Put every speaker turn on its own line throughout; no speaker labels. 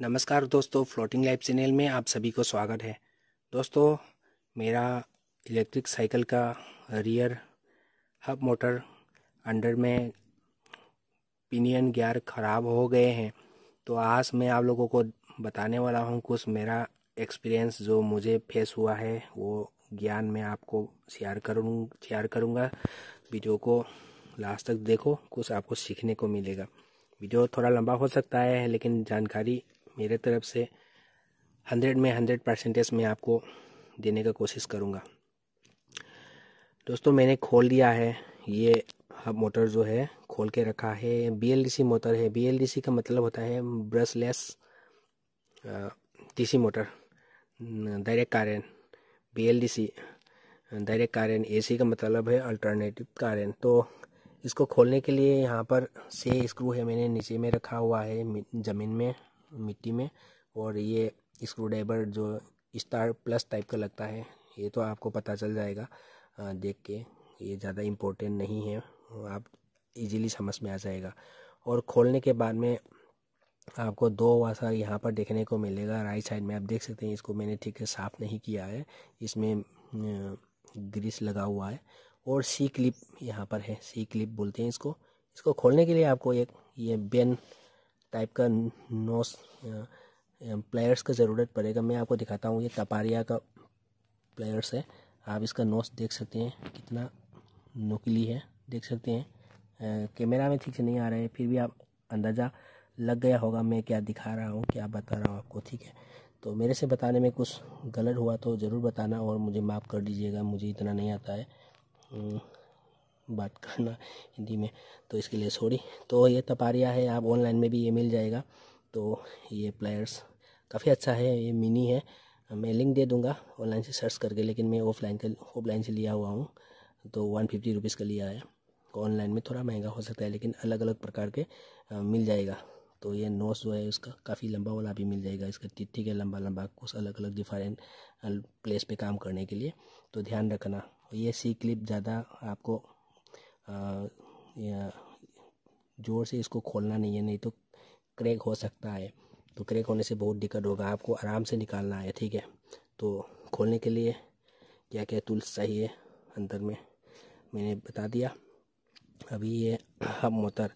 नमस्कार दोस्तों floating life channel में आप सभी को स्वागत है दोस्तों मेरा इलेक्ट्रिक साइकिल का रियर हब मोटर अंडर में पिनियन गियर ख़राब हो गए हैं तो आज मैं आप लोगों को बताने वाला हूं कुछ मेरा एक्सपीरियंस जो मुझे फेस हुआ है वो ज्ञान मैं आपको शेयर करूँ शेयर करूँगा वीडियो को लास्ट तक देखो कुछ आपको सीखने को मिलेगा वीडियो थोड़ा लंबा हो सकता है लेकिन जानकारी मेरे तरफ से हंड्रेड में हंड्रेड परसेंटेज मैं आपको देने का कोशिश करूँगा दोस्तों मैंने खोल दिया है ये हब मोटर जो है खोल के रखा है बीएलडीसी मोटर है बीएलडीसी का मतलब होता है brushless DC motor direct current BLDC direct current AC का मतलब है अल्टरनेटिव कारण तो इसको खोलने के लिए यहाँ पर से स्क्रू है मैंने नीचे में रखा हुआ है ज़मीन में मिट्टी में और ये स्क्रू ड्राइवर जो स्टार प्लस टाइप का लगता है ये तो आपको पता चल जाएगा देख के ये ज़्यादा इम्पोर्टेंट नहीं है आप इजीली समझ में आ जाएगा और खोलने के बाद में आपको दो वासा यहाँ पर देखने को मिलेगा राइट साइड में आप देख सकते हैं इसको मैंने ठीक से साफ़ नहीं किया है इसमें ग्रीस लगा हुआ है और सी क्लिप यहाँ पर है सी क्लिप बोलते हैं इसको इसको खोलने के लिए आपको एक ये बेन टाइप का नोस प्लेयर्स का ज़रूरत पड़ेगा मैं आपको दिखाता हूँ ये तपारिया का प्लेयर्स है आप इसका नोस देख सकते हैं कितना नुकली है देख सकते हैं कैमरा में ठीक से नहीं आ रहा है फिर भी आप अंदाज़ा लग गया होगा मैं क्या दिखा रहा हूँ क्या बता रहा हूँ आपको ठीक है तो मेरे से बताने में कुछ गलत हुआ तो ज़रूर बताना और मुझे माफ़ कर दीजिएगा मुझे इतना नहीं आता है हम्म, बात करना हिंदी में तो इसके लिए सॉरी तो ये तपारिया है आप ऑनलाइन में भी ये मिल जाएगा तो ये प्लेयर्स काफ़ी अच्छा है ये मिनी है मैं लिंक दे दूँगा ऑनलाइन से सर्च करके लेकिन मैं ऑफलाइन का ऑफलाइन से लिया हुआ हूँ तो वन फिफ्टी रुपीज़ का लिया है ऑनलाइन तो में थोड़ा महंगा हो सकता है लेकिन अलग अलग प्रकार के मिल जाएगा तो ये नोस जो है उसका काफ़ी लंबा वाला भी मिल जाएगा इसका तिथि के लंबा लंबा कुछ अलग अलग डिफरेंट प्लेस पे काम करने के लिए तो ध्यान रखना ये सी क्लिप ज़्यादा आपको ज़ोर से इसको खोलना नहीं है नहीं तो क्रैक हो सकता है तो क्रैक होने से बहुत दिक्कत होगा आपको आराम से निकालना है ठीक है तो खोलने के लिए क्या क्या टूल्स चाहिए अंदर में मैंने बता दिया अभी ये हम मोटर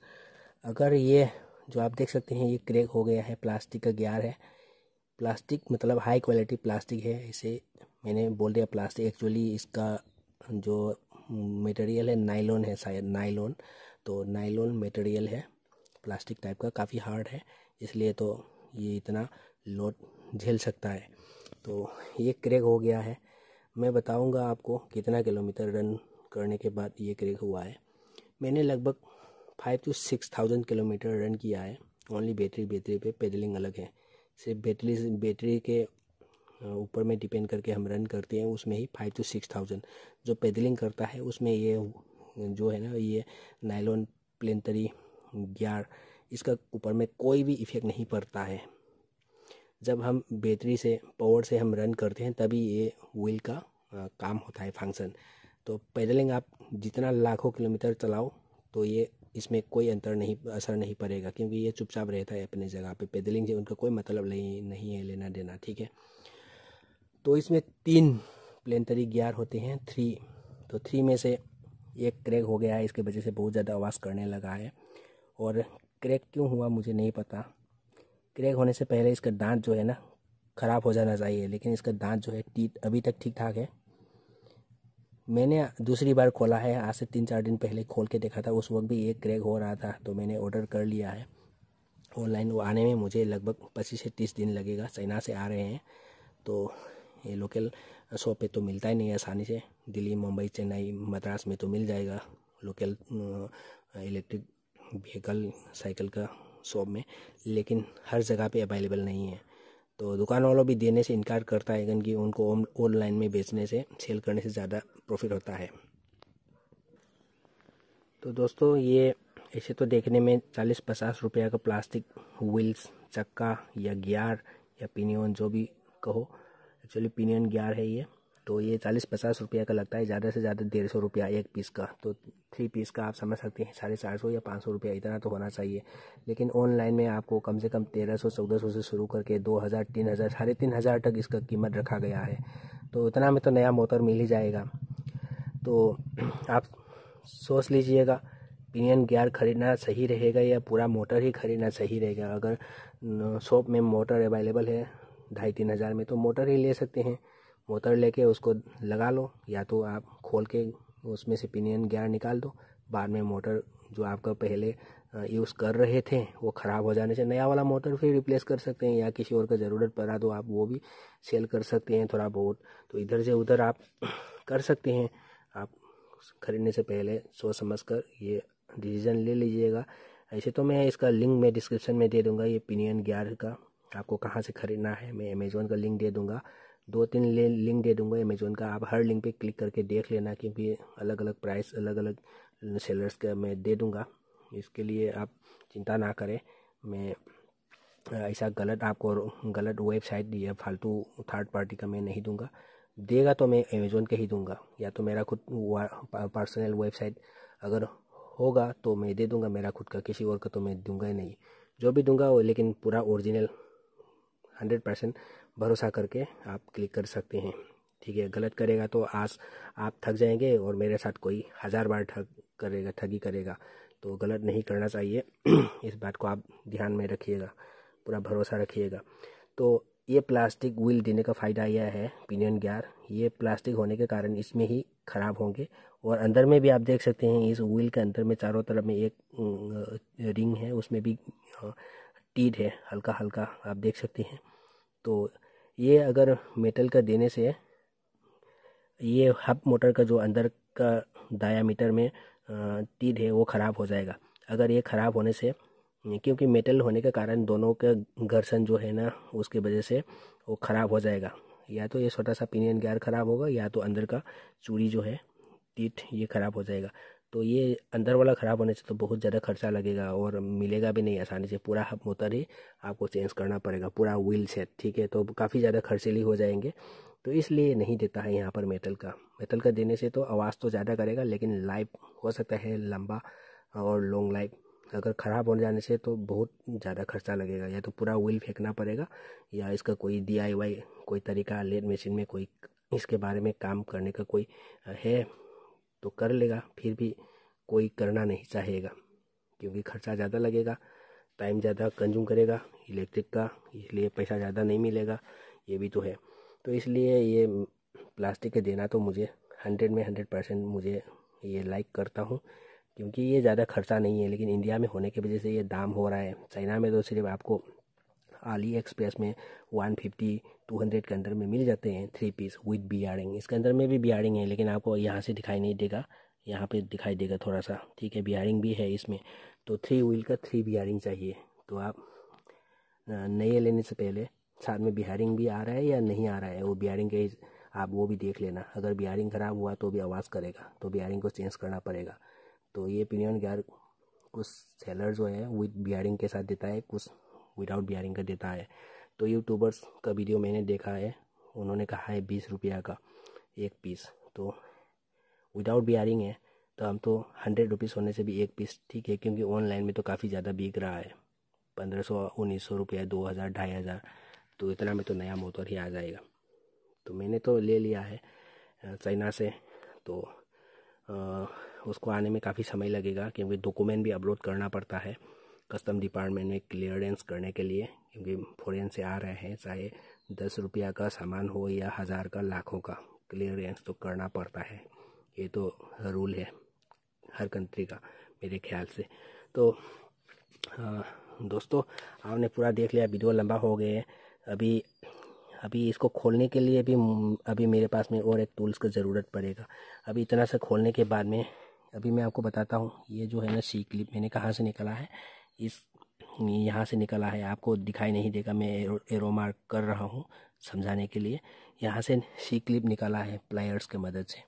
अगर ये जो आप देख सकते हैं ये क्रैक हो गया है प्लास्टिक का ग्यार है प्लास्टिक मतलब हाई क्वालिटी प्लास्टिक है इसे मैंने बोल दिया प्लास्टिक एक्चुअली इसका जो मटेरियल है नाइलॉन है शायद नाइलॉन तो नाइलॉन मटेरियल है प्लास्टिक टाइप का काफ़ी हार्ड है इसलिए तो ये इतना लोड झेल सकता है तो ये क्रेक हो गया है मैं बताऊंगा आपको कितना किलोमीटर रन करने के बाद ये क्रेक हुआ है मैंने लगभग five two six thousand kilometre run किया है ओनली बैटरी बैटरी पे पैदलिंग अलग है सिर्फ बैटरी बैटरी के ऊपर में डिपेंड करके हम रन करते हैं उसमें ही फाइव टू सिक्स थाउजेंड जो पेडलिंग करता है उसमें ये जो है ना ये नाइलॉन प्लेंटरी गियार इसका ऊपर में कोई भी इफ़ेक्ट नहीं पड़ता है जब हम बैटरी से पावर से हम रन करते हैं तभी ये व्हील का आ, काम होता है फंक्शन तो पैदलिंग आप जितना लाखों किलोमीटर चलाओ तो ये इसमें कोई अंतर नहीं असर नहीं पड़ेगा क्योंकि ये चुपचाप रहता है अपने जगह पे पैदलिंग से उनका कोई मतलब नहीं नहीं है लेना देना ठीक है तो इसमें तीन प्लेनतरी गियार होते हैं थ्री तो थ्री में से एक क्रैक हो गया है इसके वजह से बहुत ज़्यादा आवाज़ करने लगा है और क्रैक क्यों हुआ मुझे नहीं पता क्रैक होने से पहले इसका दांत जो है ना ख़राब हो जाना चाहिए लेकिन इसका दांत जो है टीट अभी तक ठीक ठाक है मैंने दूसरी बार खोला है आज से तीन चार दिन पहले खोल के देखा था उस वक्त भी एक क्रैक हो रहा था तो मैंने ऑर्डर कर लिया है ऑनलाइन वो आने में मुझे लगभग पच्चीस से तीस दिन लगेगा चाइना से आ रहे हैं तो ये लोकल शॉप पे तो मिलता ही नहीं है आसानी से दिल्ली मुंबई चेन्नई मद्रास में तो मिल जाएगा लोकल इलेक्ट्रिक व्हीकल साइकिल का शॉप में लेकिन हर जगह पे अवेलेबल नहीं है तो दुकान वालों भी देने से इनकार करता है क्योंकि उनको ऑनलाइन में बेचने से सेल करने से ज़्यादा प्रॉफिट होता है तो दोस्तों ये ऐसे तो देखने में चालीस पचास रुपया का प्लास्टिक व्हील्स चक्का या गियार या पिनियन जो भी कहो एक्चुअली पिनियन ग्यार है ये तो ये चालीस पचास रुपया का लगता है ज़्यादा से ज़्यादा डेढ़ सौ रुपया एक पीस का तो थ्री पीस का आप समझ सकते हैं साढ़े चार सौ या पाँच सौ रुपया इतना तो होना चाहिए लेकिन ऑनलाइन में आपको कम से कम तेरह सौ चौदह सौ से शुरू करके दो हज़ार तीन हज़ार साढ़े तीन हज़ार तक इसका कीमत रखा गया है तो इतना में तो नया मोटर मिल ही जाएगा तो आप सोच लीजिएगा पिनियन गियर खरीदना सही रहेगा या पूरा मोटर ही खरीदना सही रहेगा अगर शॉप में मोटर अवेलेबल है ढाई तीन हज़ार में तो मोटर ही ले सकते हैं मोटर लेके उसको लगा लो या तो आप खोल के उसमें से पिनियन गियर निकाल दो बाद में मोटर जो आपका पहले यूज़ कर रहे थे वो ख़राब हो जाने से नया वाला मोटर फिर रिप्लेस कर सकते हैं या किसी और का ज़रूरत पड़ा तो आप वो भी सेल कर सकते हैं थोड़ा बहुत तो इधर से उधर आप कर सकते हैं आप ख़रीदने से पहले सोच समझ कर ये डिसीज़न ले लीजिएगा ऐसे तो मैं इसका लिंक मैं डिस्क्रिप्शन में दे दूँगा ये पिनियन ग्यारह का आपको कहाँ से ख़रीदना है मैं अमेज़ोन का लिंक दे दूँगा दो तीन लिंक दे दूँगा अमेज़ोन का आप हर लिंक पे क्लिक करके देख लेना क्योंकि अलग अलग प्राइस अलग अलग सेलर्स का मैं दे दूँगा इसके लिए आप चिंता ना करें मैं ऐसा गलत आपको गलत वेबसाइट या फालतू थर्ड पार्टी का मैं नहीं दूँगा देगा तो मैं अमेज़ोन का ही दूँगा या तो मेरा खुद पर्सनल वेबसाइट अगर होगा तो मैं दे दूँगा मेरा खुद का किसी और का तो मैं दूँगा ही नहीं जो भी दूंगा वो लेकिन पूरा ओरिजिनल हंड्रेड परसेंट भरोसा करके आप क्लिक कर सकते हैं ठीक है गलत करेगा तो आज आप थक जाएंगे और मेरे साथ कोई हज़ार बार ठग करेगा ठगी करेगा तो गलत नहीं करना चाहिए इस बात को आप ध्यान में रखिएगा पूरा भरोसा रखिएगा तो ये प्लास्टिक व्हील देने का फ़ायदा यह है पिनियन ग्यार ये प्लास्टिक होने के कारण इसमें ही ख़राब होंगे और अंदर में भी आप देख सकते हैं इस व्हील के अंदर में चारों तरफ में एक रिंग है उसमें भी टीड है हल्का हल्का आप देख सकते हैं तो ये अगर मेटल का देने से ये हब मोटर का जो अंदर का डायामीटर में टीड है वो ख़राब हो जाएगा अगर ये ख़राब होने से क्योंकि मेटल होने के कारण दोनों का घर्षण जो है ना उसकी वजह से वो ख़राब हो जाएगा या तो ये छोटा सा पिनियन गैर ख़राब होगा या तो अंदर का चूड़ी जो है टीट ये ख़राब हो जाएगा तो ये अंदर वाला ख़राब होने से तो बहुत ज़्यादा खर्चा लगेगा और मिलेगा भी नहीं आसानी से पूरा मोटर ही आपको चेंज करना पड़ेगा पूरा व्हील सेट ठीक है तो काफ़ी ज़्यादा खर्चीली हो जाएंगे तो इसलिए नहीं देता है यहाँ पर मेटल का मेटल का देने से तो आवाज़ तो ज़्यादा करेगा लेकिन लाइफ हो सकता है लंबा और लॉन्ग लाइफ अगर ख़राब होने जाने से तो बहुत ज़्यादा खर्चा लगेगा या तो पूरा व्हील फेंकना पड़ेगा या इसका कोई डी कोई तरीका लेट मशीन में कोई इसके बारे में काम करने का कोई है तो कर लेगा फिर भी कोई करना नहीं चाहेगा क्योंकि खर्चा ज़्यादा लगेगा टाइम ज़्यादा कंज्यूम करेगा इलेक्ट्रिक का इसलिए पैसा ज़्यादा नहीं मिलेगा ये भी तो है तो इसलिए ये प्लास्टिक के देना तो मुझे हंड्रेड में हंड्रेड परसेंट मुझे ये लाइक करता हूँ क्योंकि ये ज़्यादा खर्चा नहीं है लेकिन इंडिया में होने की वजह से ये दाम हो रहा है चाइना में तो सिर्फ आपको आली एक्सप्रेस में 150 200 के अंदर में मिल जाते हैं थ्री पीस विद बियारिंग इसके अंदर में भी बियारिंग है लेकिन आपको यहाँ से दिखाई नहीं देगा यहाँ पे दिखाई देगा थोड़ा सा ठीक है बियारिंग भी है इसमें तो थ्री व्हील का थ्री बियारिंग चाहिए तो आप नए लेने से पहले साथ में बिहारिंग भी आ रहा है या नहीं आ रहा है वो बियारिंग के आप वो भी देख लेना अगर बियारिंग ख़राब हुआ तो भी आवाज़ करेगा तो बियारिंग को चेंज करना पड़ेगा तो ये पिनियन यार कुछ सेलर जो है विथ बियारिंग के साथ देता है कुछ विदाउट बियरिंग का देता है तो यूट्यूबर्स का वीडियो मैंने देखा है उन्होंने कहा है बीस रुपया का एक पीस तो विदाउट बियरिंग है तो हम तो हंड्रेड रुपीज़ होने से भी एक पीस ठीक है क्योंकि ऑनलाइन में तो काफ़ी ज़्यादा बिक रहा है पंद्रह सौ उन्नीस सौ रुपया दो हज़ार ढाई हज़ार तो इतना में तो नया मोटर ही आ जाएगा तो मैंने तो ले लिया है चाइना से तो आ, उसको आने में काफ़ी समय लगेगा क्योंकि डॉक्यूमेंट भी अपलोड करना पड़ता है कस्टम डिपार्टमेंट में क्लियरेंस करने के लिए क्योंकि फॉरेन से आ रहे हैं चाहे दस रुपया का सामान हो या हज़ार का लाखों का क्लियरेंस तो करना पड़ता है ये तो रूल है हर कंट्री का मेरे ख्याल से तो आ, दोस्तों आपने पूरा देख लिया वीडियो लंबा हो गए है अभी अभी इसको खोलने के लिए भी अभी मेरे पास में और एक टूल्स का ज़रूरत पड़ेगा अभी इतना सा खोलने के बाद में अभी मैं आपको बताता हूँ ये जो है ना सी क्लिप मैंने कहाँ से निकला है इस यहाँ से निकला है आपको दिखाई नहीं देगा मैं एरो, मार्क कर रहा हूँ समझाने के लिए यहाँ से सी क्लिप निकाला है प्लायर्स के मदद से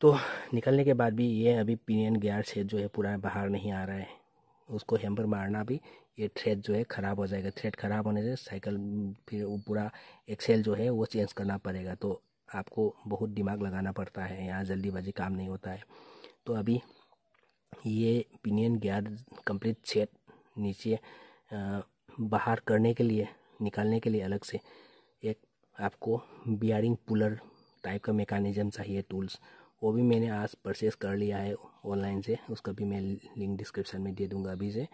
तो निकलने के बाद भी ये अभी पिनियन गियर छेद जो है पूरा बाहर नहीं आ रहा है उसको हेम्पर मारना भी ये थ्रेड जो है ख़राब हो जाएगा थ्रेड ख़राब होने से साइकिल फिर वो पूरा एक्सेल जो है वो चेंज करना पड़ेगा तो आपको बहुत दिमाग लगाना पड़ता है यहाँ जल्दीबाजी काम नहीं होता है तो अभी ये पिनियन गियर कंप्लीट सेट नीचे बाहर करने के लिए निकालने के लिए अलग से एक आपको बियरिंग पुलर टाइप का मेकानिज़म चाहिए टूल्स वो भी मैंने आज परचेस कर लिया है ऑनलाइन से उसका भी मैं लिंक डिस्क्रिप्शन में दे दूंगा अभी से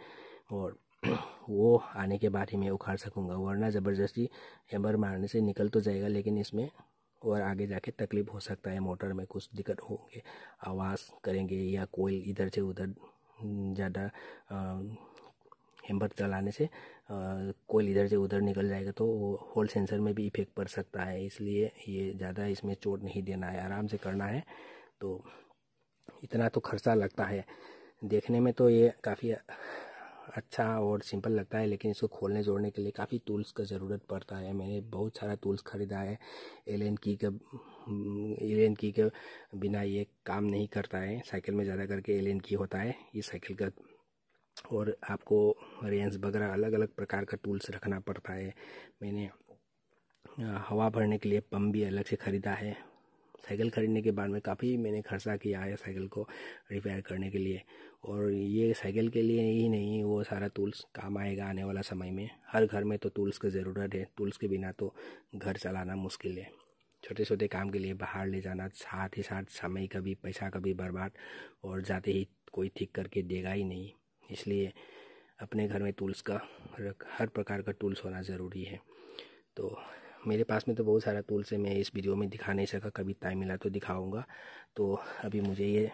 और वो आने के बाद ही मैं उखाड़ सकूँगा वरना ज़बरदस्ती हेमर मारने से निकल तो जाएगा लेकिन इसमें और आगे जाके तकलीफ हो सकता है मोटर में कुछ दिक्कत होंगे आवाज़ करेंगे या कोयल इधर से उधर ज़्यादा हेम्बर चलाने से कोयल इधर से उधर निकल जाएगा तो होल सेंसर में भी इफेक्ट पड़ सकता है इसलिए ये ज़्यादा इसमें चोट नहीं देना है आराम से करना है तो इतना तो खर्चा लगता है देखने में तो ये काफ़ी अच्छा और सिंपल लगता है लेकिन इसको खोलने जोड़ने के लिए काफ़ी टूल्स का ज़रूरत पड़ता है मैंने बहुत सारा टूल्स ख़रीदा है एन की के एन हम्म, की के बिना ये काम नहीं करता है साइकिल में ज़्यादा करके एन की होता है ये साइकिल का और आपको रेंस वगैरह अलग अलग प्रकार का टूल्स रखना पड़ता है मैंने हवा भरने के लिए पम्प भी अलग से ख़रीदा है साइकिल खरीदने के बाद में काफ़ी मैंने खर्चा किया है साइकिल को रिपेयर करने के लिए और ये साइकिल के लिए ही नहीं वो सारा टूल्स काम आएगा आने वाला समय में हर घर में तो टूल्स की ज़रूरत है टूल्स के बिना तो घर चलाना मुश्किल है छोटे छोटे काम के लिए बाहर ले जाना साथ ही साथ समय का भी पैसा का भी बर्बाद और जाते ही कोई ठीक करके देगा ही नहीं इसलिए अपने घर में टूल्स का हर प्रकार का टूल्स होना ज़रूरी है तो मेरे पास में तो बहुत सारा टूल्स है मैं इस वीडियो में दिखा नहीं सका कभी टाइम मिला तो दिखाऊंगा तो अभी मुझे ये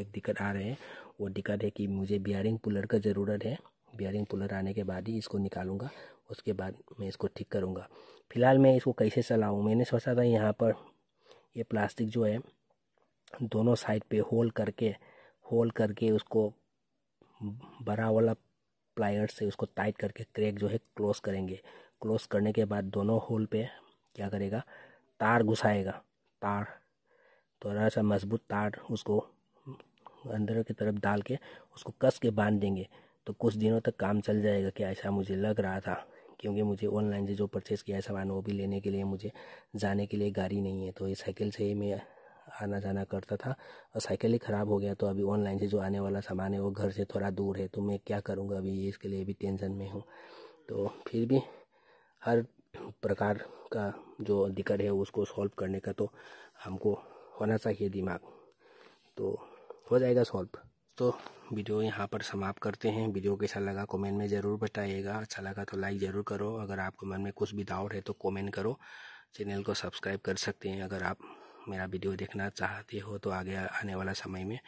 एक दिक्कत आ रहे हैं वो दिक्कत है कि मुझे बियरिंग पुलर का ज़रूरत है बियरिंग पुलर आने के बाद ही इसको निकालूंगा उसके बाद मैं इसको ठीक करूँगा फिलहाल मैं इसको कैसे चलाऊँ मैंने सोचा था यहाँ पर ये प्लास्टिक जो है दोनों साइड पर होल करके होल करके उसको बड़ा वाला प्लायर से उसको टाइट करके क्रैक जो है क्लोज करेंगे क्लोज करने के बाद दोनों होल पे क्या करेगा तार घुसाएगा तार तो थोड़ा सा मजबूत तार उसको अंदर की तरफ डाल के उसको कस के बांध देंगे तो कुछ दिनों तक काम चल जाएगा क्या ऐसा मुझे लग रहा था क्योंकि मुझे ऑनलाइन से जो परचेज़ किया है सामान वो भी लेने के लिए मुझे जाने के लिए गाड़ी नहीं है तो ये साइकिल से ही मैं आना जाना करता था और साइकिल ही ख़राब हो गया तो अभी ऑनलाइन से जो आने वाला सामान है वो घर से थोड़ा दूर है तो मैं क्या करूँगा अभी इसके लिए भी टेंशन में हूँ तो फिर भी हर प्रकार का जो दिक्कत है उसको सॉल्व करने का तो हमको होना चाहिए दिमाग तो हो जाएगा सॉल्व तो वीडियो यहाँ पर समाप्त करते हैं वीडियो कैसा लगा कमेंट में ज़रूर बताइएगा अच्छा लगा तो लाइक ज़रूर करो अगर आपके मन में कुछ भी डाउट है तो कमेंट करो चैनल को सब्सक्राइब कर सकते हैं अगर आप मेरा वीडियो देखना चाहते हो तो आगे आने वाला समय में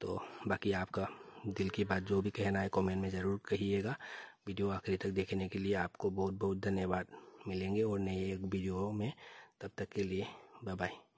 तो बाकी आपका दिल की बात जो भी कहना है कमेंट में ज़रूर कहिएगा वीडियो आखिरी तक देखने के लिए आपको बहुत बहुत धन्यवाद मिलेंगे और नए एक वीडियो में तब तक के लिए बाय बाय